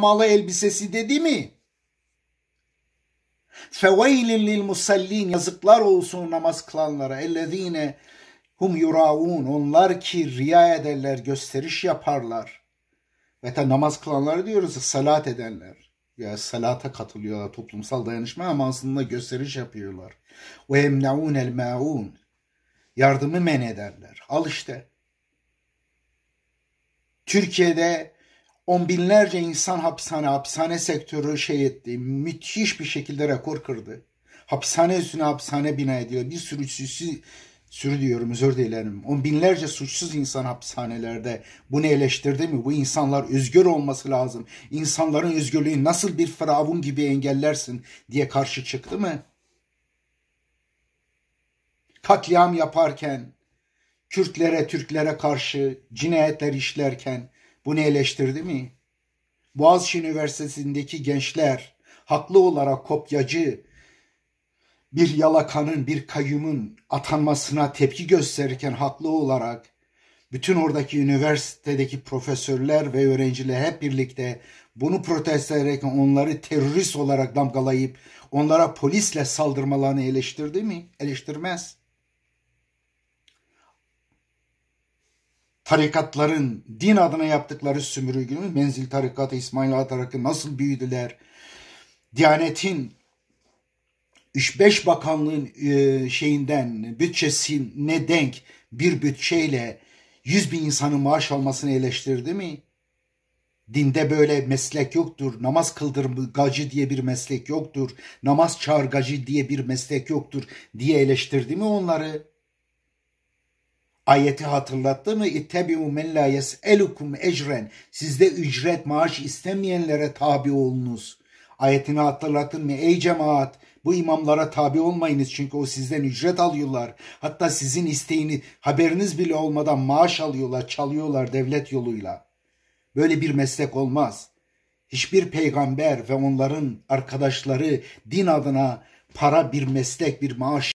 yağmalı elbisesi dedi mi? Feveylin lil musallin yazıklar olsun namaz kılanlara ellezine hum yuraun onlar ki riya ederler gösteriş yaparlar. Ve ta namaz kılanlara diyoruz salat edenler. Ya yani salata katılıyorlar toplumsal dayanışma ama aslında gösteriş yapıyorlar. Ve yemnaun el maun yardımı men ederler. Al işte. Türkiye'de on binlerce insan hapishane, hapishane sektörü şey etti. Müthiş bir şekilde rekor kırdı. Hapishane üstüne hapishane bina ediyor. Bir sürü suçsuz, sürü diyorum özür dilerim. On binlerce suçsuz insan hapishanelerde. Bunu eleştirdi mi? Bu insanlar özgür olması lazım. İnsanların özgürlüğü nasıl bir firavun gibi engellersin diye karşı çıktı mı? Katliam yaparken, Kürtlere, Türklere karşı cinayetler işlerken, bunu eleştirdi mi? Boğaziçi Üniversitesi'ndeki gençler haklı olarak kopyacı bir yalakanın, bir kayyumun atanmasına tepki gösterirken haklı olarak bütün oradaki üniversitedeki profesörler ve öğrenciler hep birlikte bunu protesto ederek onları terörist olarak damgalayıp onlara polisle saldırmalarını eleştirdi mi? Eleştirmez. tarikatların din adına yaptıkları sömürüyü, menzil tarikatı, İsmail Ağa tarikatı nasıl büyüdüler? Diyanetin 3-5 bakanlığın e, şeyinden, bütçesine denk bir bütçeyle 100 bin insanın maaş almasını eleştirdi mi? Dinde böyle meslek yoktur. Namaz kıldırgacı diye bir meslek yoktur. Namaz çağırgacı diye bir meslek yoktur diye eleştirdi mi onları? ayeti hatırlattı mı? İttebi'u men la yes'elukum ecren. Sizde ücret, maaş istemeyenlere tabi olunuz. Ayetini hatırlatın mı? Ey cemaat! Bu imamlara tabi olmayınız çünkü o sizden ücret alıyorlar. Hatta sizin isteğini haberiniz bile olmadan maaş alıyorlar, çalıyorlar devlet yoluyla. Böyle bir meslek olmaz. Hiçbir peygamber ve onların arkadaşları din adına para bir meslek, bir maaş